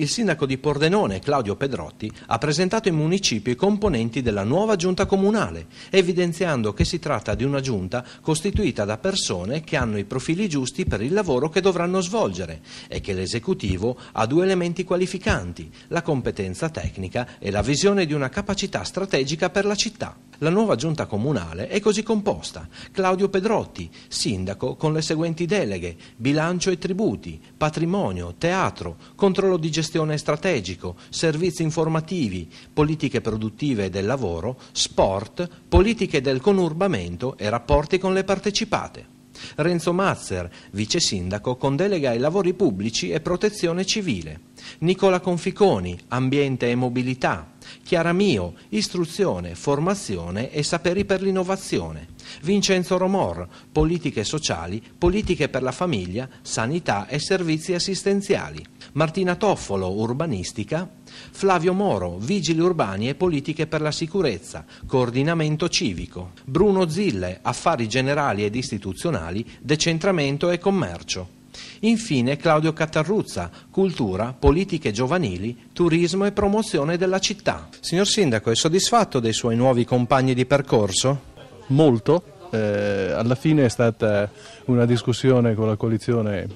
Il sindaco di Pordenone, Claudio Pedrotti, ha presentato in municipio i componenti della nuova giunta comunale, evidenziando che si tratta di una giunta costituita da persone che hanno i profili giusti per il lavoro che dovranno svolgere e che l'esecutivo ha due elementi qualificanti, la competenza tecnica e la visione di una capacità strategica per la città. La nuova giunta comunale è così composta. Claudio Pedrotti, sindaco con le seguenti deleghe, bilancio e tributi, patrimonio, teatro, controllo di gestione strategico, servizi informativi, politiche produttive e del lavoro, sport, politiche del conurbamento e rapporti con le partecipate. Renzo Mazzer, vice sindaco con delega ai lavori pubblici e protezione civile. Nicola Conficoni, ambiente e mobilità. Chiara Mio, istruzione, formazione e saperi per l'innovazione. Vincenzo Romor, politiche sociali, politiche per la famiglia, sanità e servizi assistenziali. Martina Toffolo, urbanistica. Flavio Moro, vigili urbani e politiche per la sicurezza, coordinamento civico. Bruno Zille, affari generali ed istituzionali, decentramento e commercio. Infine Claudio Cattarruzza, cultura, politiche giovanili, turismo e promozione della città. Signor Sindaco, è soddisfatto dei suoi nuovi compagni di percorso? Molto. Eh, alla fine è stata una discussione con la coalizione eh,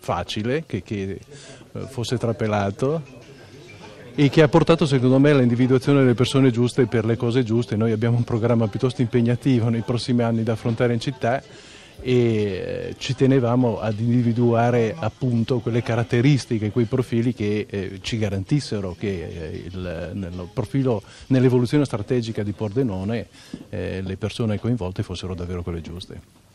facile, che, che eh, fosse trapelato e che ha portato secondo me all'individuazione delle persone giuste per le cose giuste. Noi abbiamo un programma piuttosto impegnativo nei prossimi anni da affrontare in città e eh, ci tenevamo ad individuare appunto quelle caratteristiche, quei profili che eh, ci garantissero che eh, il, nel profilo, nell'evoluzione strategica di Pordenone eh, le persone coinvolte fossero davvero quelle giuste.